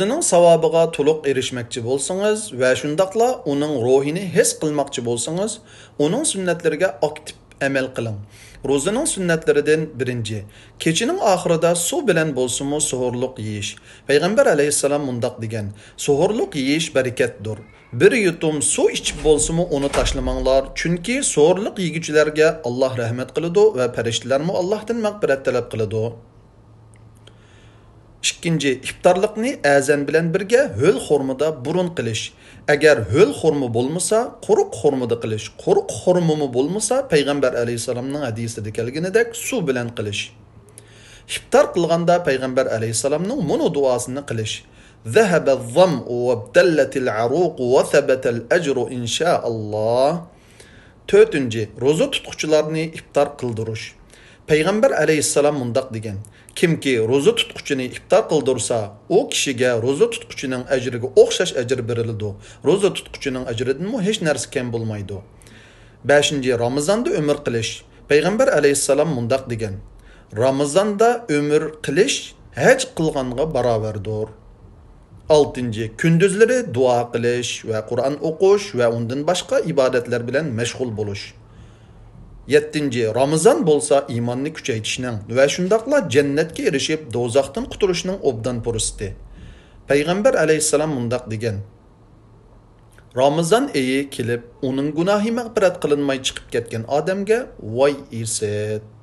ustozunun savobiga to'liq erishmoqchi bo'lsangiz va shundoqla uning ruhini his qilmoqchi bo'lsangiz uning sunnatlariga aktiv amal qiling ro'zaning sunnatlaridan birinchi kechining oxirida suv bilan bo'lsinmi suhurliq yeyish payg'ambar alayhissalom mundoq degan suhurliq yeyish barakatdir bir yutum suv ichib bo'lsinmi uni tashlamanglar chunki suhurliq yeguchilarga alloh rahmat qiladi va farishtalarmi allohdan mag'firat talab qiladi ikkinchi iftorlikni azan bilan birga ho'l xurmida burun qilish agar ho'l xurmi bo'lmasa quruq xurmida qilish quruq xurmimi bo'lmasa payg'ambar alayhissalomning hadisida kelganidek suv bilan qilish iftor qilganda payg'ambar alayhissalomning munu duosini qilish ذهب الظمأ وابتلت العروق وثبت الأجر إن شاء الله to'rtinchi ro'za tutquchilarni iftor qildirish payg'ambar alayhissalom mundoq degan kimki ro'za tutquchini iftor qildirsa u kishiga ro'za tutquchining ajriga o'xshash ajr berildi. ro'za tutquchining ajridanmi hech narsa kam bo'lmaydi beshinchi ramazonda umr qilish payg'ambar alayhissalom mundoq degan ramazonda umr qilish haj qilganga barobardir oltinchi kunduzlari duo qilish va qur'on o'qish va undan boshqa ibodatlar bilan mashg'ul bo'lish Yettinci, ramazon bo'lsa iymonni kuchaytirishning va shundoqla jannatga erishib dozaqdın qutulishning obdan pursiti payg'ambar alayhissalom mundoq degan ramazon eyi kelib uning gunohi mag'firat qilinmay chiqib ketgan odamga voy irsət.